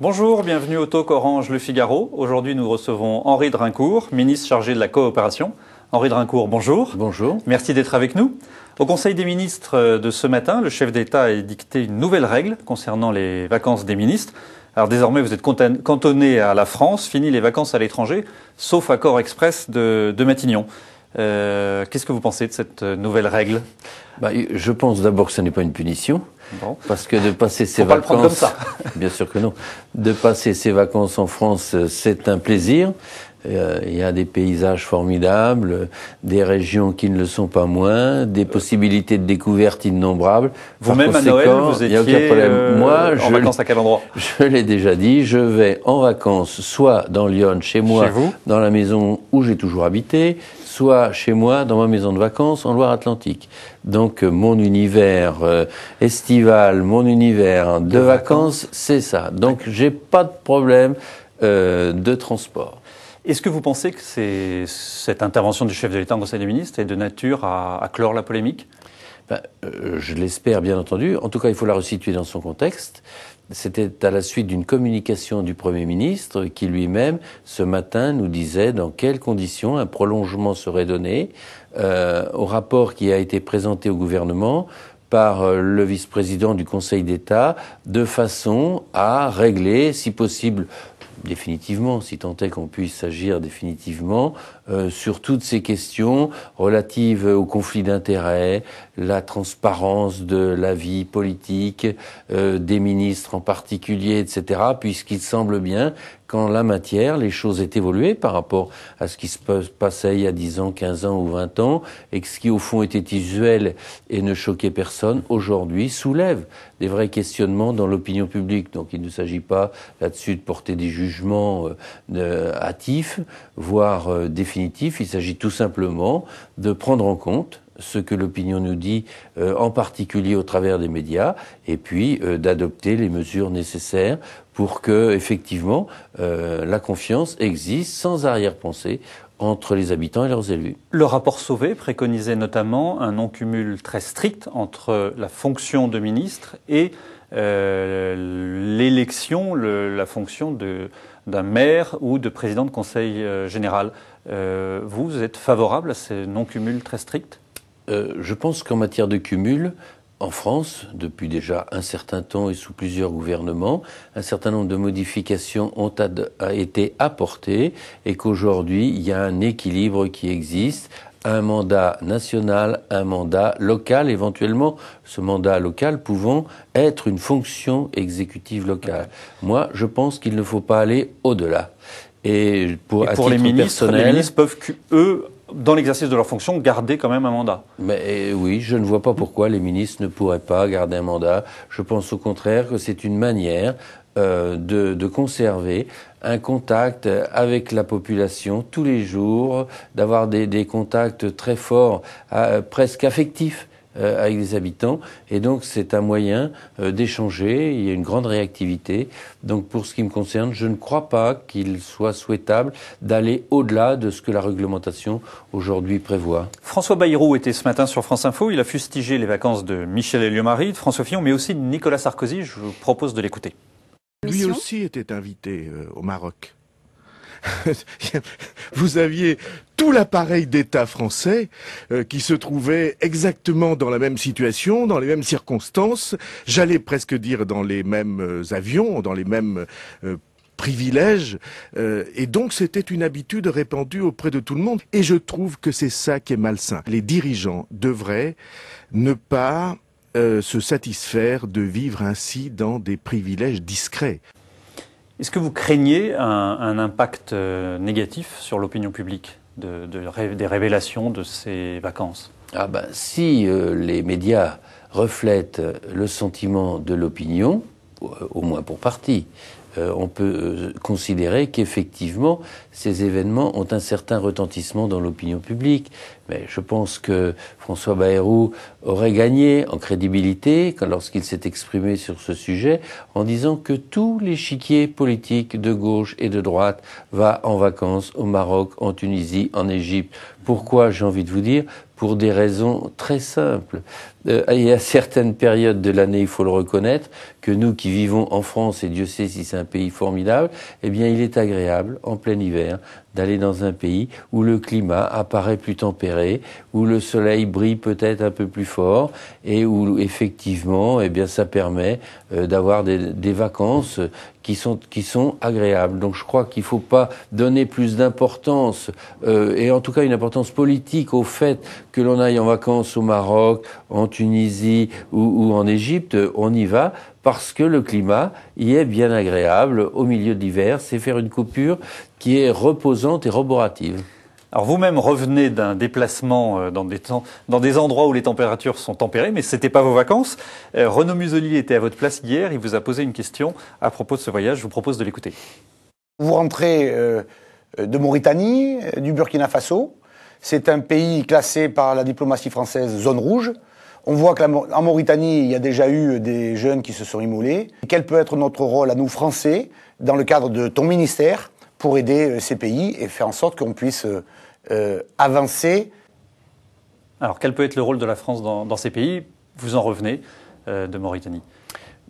Bonjour, bienvenue au Talk Orange Le Figaro. Aujourd'hui, nous recevons Henri Drincourt, ministre chargé de la coopération. Henri Drincourt, bonjour. Bonjour. Merci d'être avec nous. Au Conseil des ministres euh, de ce matin, le chef d'État a édicté une nouvelle règle concernant les vacances des ministres. Alors désormais, vous êtes cantonné à la France, fini les vacances à l'étranger, sauf accord express de, de Matignon. Euh, qu'est-ce que vous pensez de cette euh, nouvelle règle bah, Je pense d'abord que ce n'est pas une punition. Parce que de passer ses vacances, pas comme ça. bien sûr que non, de passer ses vacances en France, euh, c'est un plaisir. Il y a des paysages formidables, des régions qui ne le sont pas moins, des possibilités de découverte innombrables. Vous-même à Noël, vous étiez a aucun problème. en je, vacances à quel endroit Je l'ai déjà dit, je vais en vacances soit dans Lyon, chez moi, vous dans la maison où j'ai toujours habité, soit chez moi, dans ma maison de vacances en Loire-Atlantique. Donc euh, mon univers euh, estival, mon univers de, vacances, c'est ça. Donc j'ai pas de problème euh, de transport. Est-ce que vous pensez que cette intervention du chef de l'État en Conseil des ministres est de nature à, clore la polémique ben, je l'espère bien entendu. En tout cas, il faut la resituer dans son contexte. C'était à la suite d'une communication du Premier ministre qui lui-même, ce matin, nous disait dans quelles conditions un prolongement serait donné euh, au rapport qui a été présenté au gouvernement par euh, le vice-président du Conseil d'État, de façon à régler, si possible, définitivement, si tant est qu'on puisse agir définitivement, euh, sur toutes ces questions relatives aux conflits d'intérêts, la transparence de la vie politique, euh, des ministres en particulier, etc., puisqu'il semble bien qu'en la matière, les choses aient évolué par rapport à ce qui se passait il y a 10 ans, 15 ans ou 20 ans, et que ce qui au fond était usuel et ne choquait personne, aujourd'hui soulève des vrais questionnements dans l'opinion publique. Donc il ne s'agit pas là-dessus de porter des jugements euh, hâtifs, voire euh, définitifs, il s'agit tout simplement de prendre en compte ce que l'opinion nous dit, euh, en particulier au travers des médias, et puis euh, d'adopter les mesures nécessaires pour que, effectivement, euh, la confiance existe sans arrière-pensée entre les habitants et leurs élus. Le rapport Sauvé préconisait notamment un non-cumul très strict entre la fonction de ministre et l'élection, la fonction d'un maire ou de président de conseil général. vous êtes favorable à ce non cumul très strict euh, je pense qu'en matière de cumul, en France, depuis déjà un certain temps et sous plusieurs gouvernements, un certain nombre de modifications ont été apportées et qu'aujourd'hui, il y a un équilibre qui existe un mandat national, un mandat local, éventuellement ce mandat local pouvant être une fonction exécutive locale. Moi, je pense qu'il ne faut pas aller au-delà. Et pour, et les, ministres, les ministres peuvent, eux, dans l'exercice de leur fonction, garder quand même un mandat. Mais eh oui, je ne vois pas pourquoi les ministres ne pourraient pas garder un mandat. Je pense au contraire que c'est une manière euh, de, conserver un contact avec la population tous les jours, d'avoir des, contacts très forts, euh, presque affectifs euh, avec les habitants. Et donc, c'est un moyen euh, d'échanger. Il y a une grande réactivité. Donc, pour ce qui me concerne, je ne crois pas qu'il soit souhaitable d'aller au-delà de ce que la réglementation aujourd'hui prévoit. François Bayrou était ce matin sur France Info. Il a fustigé les vacances de Michel Eliomarie, de François Fillon, mais aussi de Nicolas Sarkozy. Je vous propose de l'écouter. Lui aussi était invité euh, au Maroc. vous aviez tout l'appareil d'État français euh, qui se trouvait exactement dans la même situation, dans les mêmes circonstances, j'allais presque dire dans les mêmes euh, avions, dans les mêmes euh, privilèges, et donc c'était une habitude répandue auprès de tout le monde. Et je trouve que c'est ça qui est malsain. Les dirigeants devraient ne pas se satisfaire de vivre ainsi dans des privilèges discrets. Est-ce que vous craignez un, impact euh, négatif sur l'opinion publique des révélations de ces vacances ah ben, Si euh, les médias reflètent le sentiment de l'opinion, euh, au moins pour partie, euh, on peut euh, considérer qu'effectivement, ces événements ont un certain retentissement dans l'opinion publique. Mais je pense que François Bayrou aurait gagné en crédibilité lorsqu'il s'est exprimé sur ce sujet en disant que tous les l'échiquier politiques de gauche et de droite va en vacances au Maroc, en Tunisie, en Égypte. Pourquoi, j'ai envie de vous dire, pour des raisons très simples. et euh, à certaines périodes de l'année, il faut le reconnaître, que nous qui vivons en France, et Dieu sait si c'est un pays formidable, eh bien il est agréable, en plein hiver, d'aller dans un pays où le climat apparaît plus tempéré, où le soleil brille peut-être un peu plus fort et où effectivement, eh bien, ça permet euh, d'avoir des, vacances qui sont agréables. Donc, je crois qu'il ne faut pas donner plus d'importance euh, et en tout cas une importance politique au fait que l'on aille en vacances au Maroc, en Tunisie ou en Égypte. On y va parce que le climat y est bien agréable au milieu d'hiver, C'est faire une coupure qui est reposante et roborative. Alors vous-même revenez d'un déplacement euh, dans des, endroits où les températures sont tempérées, mais ce n'était pas vos vacances. Euh, Renaud Muselier était à votre place hier, il vous a posé une question à propos de ce voyage, je vous propose de l'écouter. Vous rentrez euh, de Mauritanie, du Burkina Faso, c'est un pays classé par la diplomatie française zone rouge, on voit qu'en Mauritanie, il y a déjà eu des jeunes qui se sont immolés. Quel peut être notre rôle à nous, Français, dans le cadre de ton ministère, pour aider euh, ces pays et faire en sorte qu'on puisse euh, euh, avancer Alors, quel peut être le rôle de la France dans, ces pays Vous en revenez de Mauritanie.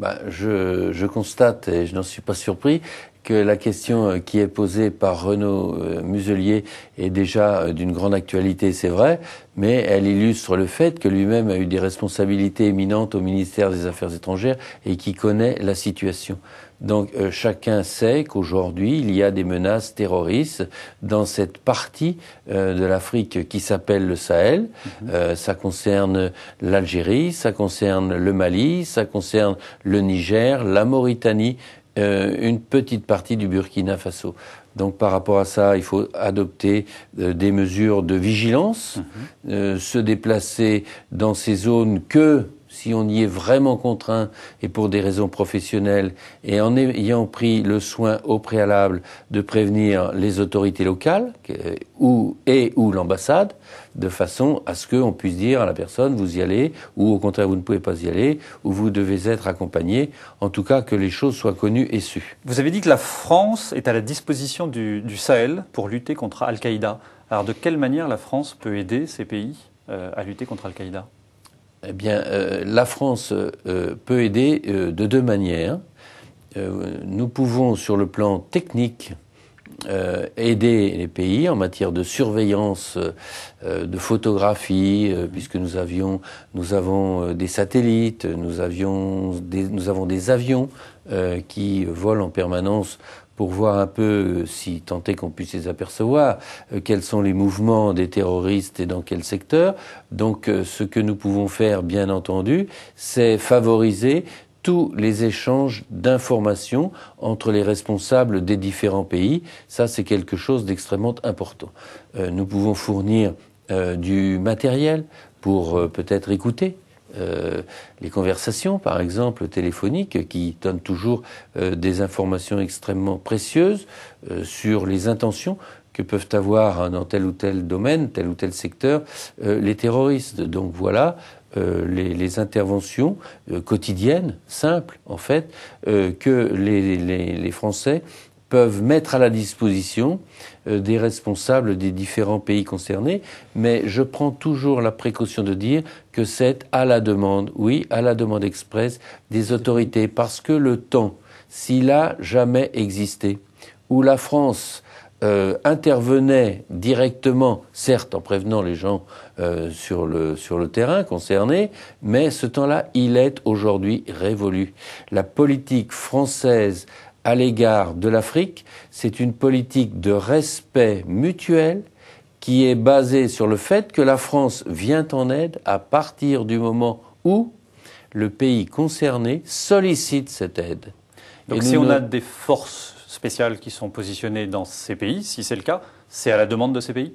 Bah, je, constate, et je n'en suis pas surpris, que la question euh, qui est posée par Renaud euh, Muselier est déjà euh, d'une grande actualité, c'est vrai, mais elle illustre le fait que lui-même a eu des responsabilités éminentes au ministère des Affaires étrangères et qui connaît la situation. Donc chacun sait qu'aujourd'hui, il y a des menaces terroristes dans cette partie de l'Afrique qui s'appelle le Sahel. Mhm. ça concerne l'Algérie, ça concerne le Mali, ça concerne le Niger, la Mauritanie euh, une petite partie du Burkina Faso. Donc par rapport à ça, il faut adopter euh, des mesures de vigilance, mhm. euh, se déplacer dans ces zones que si on y est vraiment contraint et pour des raisons professionnelles, et en ayant pris le soin au préalable de prévenir les autorités locales euh, et ou l'ambassade, de façon à ce qu'on puisse dire à la personne vous y allez, ou au contraire vous ne pouvez pas y aller, ou vous devez être accompagné, en tout cas que les choses soient connues et sues. Vous avez dit que la France est à la disposition du, Sahel pour lutter contre Al-Qaïda. Alors de quelle manière la France peut aider ces pays euh, à lutter contre Al-Qaïda eh bien, euh, la France euh, peut aider euh, de deux manières. nous pouvons, sur le plan technique, euh, aider les pays en matière de surveillance, euh, de photographie, euh, puisque nous avions, nous avons des satellites, nous avions, des, nous avons des avions qui volent en permanence pour voir un peu, si tant est qu'on puisse les apercevoir, quels sont les mouvements des terroristes et dans quel secteur. Donc ce que nous pouvons faire, bien entendu, c'est favoriser tous les échanges d'informations entre les responsables des différents pays. Ça, c'est quelque chose d'extrêmement important. Euh, nous pouvons fournir euh, du matériel pour euh, peut-être écouter. les conversations, par exemple, téléphoniques, qui donnent toujours des informations extrêmement précieuses sur les intentions que peuvent avoir hein, dans tel ou tel domaine, tel ou tel secteur, les terroristes. Donc voilà, euh, les, interventions euh, quotidiennes, simples en fait, euh, que les, les, les, Français peuvent mettre à la disposition des responsables des différents pays concernés, mais je prends toujours la précaution de dire que c'est à la demande, oui, à la demande expresse des autorités, parce que le temps, s'il a jamais existé, où la France euh, intervenait directement, certes en prévenant les gens euh, sur, le, terrain concerné, mais ce temps-là, il est aujourd'hui révolu. La politique française à l'égard de l'Afrique, c'est une politique de respect mutuel qui est basée sur le fait que la France vient en aide à partir du moment où le pays concerné sollicite cette aide. Donc si on a des forces spéciales qui sont positionnées dans ces pays. Si c'est le cas, c'est à la demande de ces pays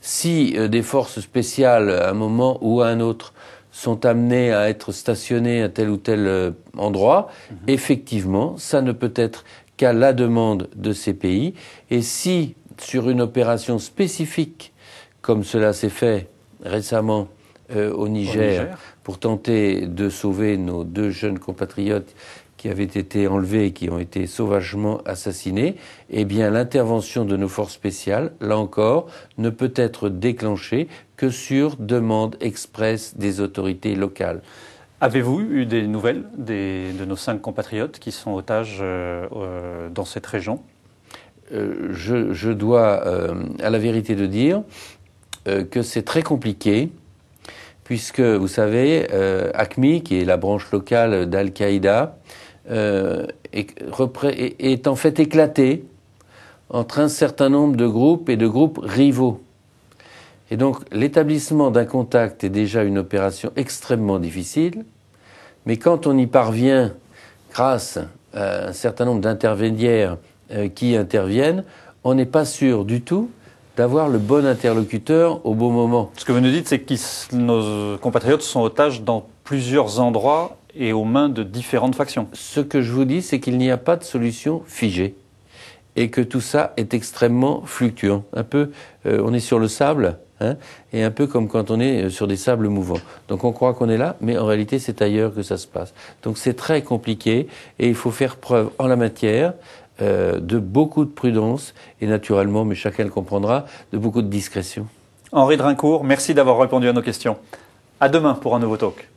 Si euh, des forces spéciales, à un moment ou à un autre, sont amenées à être stationnées à tel ou tel euh, endroit, mhm. effectivement, ça ne peut être qu'à la demande de ces pays. Et si, sur une opération spécifique, comme cela s'est fait récemment euh, au, Niger, pour tenter de sauver nos deux jeunes compatriotes qui avaient été enlevés et qui ont été sauvagement assassinés, eh bien l'intervention de nos forces spéciales, là encore, ne peut être déclenchée que sur demande expresse des autorités locales. Avez-vous eu des nouvelles des, de nos cinq compatriotes qui sont otages euh, euh, dans cette région euh, je, dois à la vérité de dire que c'est très compliqué puisque vous savez, ACMI, qui est la branche locale d'Al-Qaïda, euh, est, en fait éclaté entre un certain nombre de groupes et de groupes rivaux. Et donc l'établissement d'un contact est déjà une opération extrêmement difficile, mais quand on y parvient grâce à un certain nombre d'intermédiaires euh, qui interviennent, on n'est pas sûr du tout d'avoir le bon interlocuteur au bon moment. Ce que vous nous dites, c'est que nos compatriotes sont otages dans plusieurs endroits et aux mains de différentes factions. Ce que je vous dis, c'est qu'il n'y a pas de solution figée et que tout ça est extrêmement fluctuant. Un peu, euh, on est sur le sable, hein, et un peu comme quand on est euh, sur des sables mouvants. Donc on croit qu'on est là, mais en réalité c'est ailleurs que ça se passe. Donc c'est très compliqué, et il faut faire preuve en la matière euh, de beaucoup de prudence, et naturellement, mais chacun le comprendra, de beaucoup de discrétion. Henri Drincourt, merci d'avoir répondu à nos questions. À demain pour un nouveau talk.